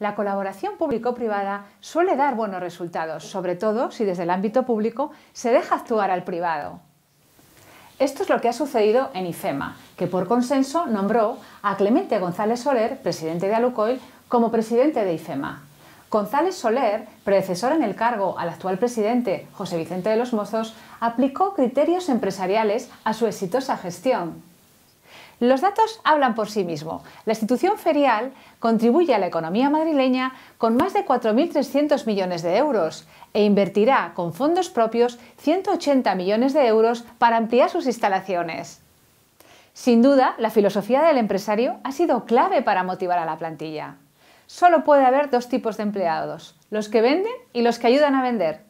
la colaboración público-privada suele dar buenos resultados, sobre todo si desde el ámbito público se deja actuar al privado. Esto es lo que ha sucedido en IFEMA, que por consenso nombró a Clemente González Soler, presidente de Alucoil, como presidente de IFEMA. González Soler, predecesor en el cargo al actual presidente José Vicente de los Mozos, aplicó criterios empresariales a su exitosa gestión. Los datos hablan por sí mismo. La institución ferial contribuye a la economía madrileña con más de 4.300 millones de euros e invertirá con fondos propios 180 millones de euros para ampliar sus instalaciones. Sin duda, la filosofía del empresario ha sido clave para motivar a la plantilla. Solo puede haber dos tipos de empleados, los que venden y los que ayudan a vender.